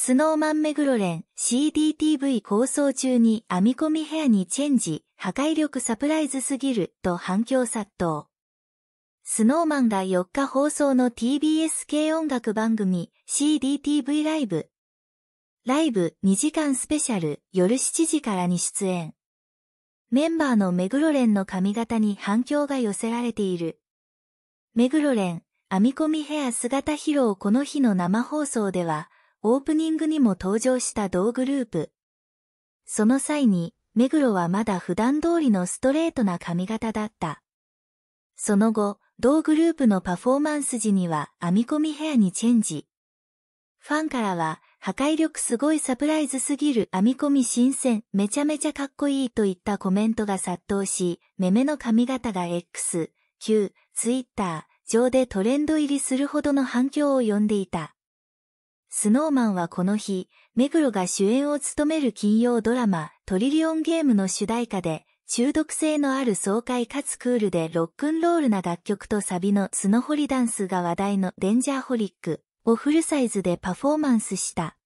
スノーマンメグロレン CDTV 構想中に編み込みヘアにチェンジ、破壊力サプライズすぎると反響殺到。スノーマンが4日放送の TBS 系音楽番組 CDTV ライブ。ライブ2時間スペシャル夜7時からに出演。メンバーのメグロレンの髪型に反響が寄せられている。メグロレン、編み込みヘア姿披露この日の生放送では、オープニングにも登場した同グループ。その際に、目黒はまだ普段通りのストレートな髪型だった。その後、同グループのパフォーマンス時には編み込みヘアにチェンジ。ファンからは、破壊力すごいサプライズすぎる編み込み新鮮、めちゃめちゃかっこいいといったコメントが殺到し、メメの髪型が X、Q、Twitter 上でトレンド入りするほどの反響を呼んでいた。スノーマンはこの日、目黒が主演を務める金曜ドラマ、トリリオンゲームの主題歌で、中毒性のある爽快かつクールでロックンロールな楽曲とサビのスノホリダンスが話題のデンジャーホリックをフルサイズでパフォーマンスした。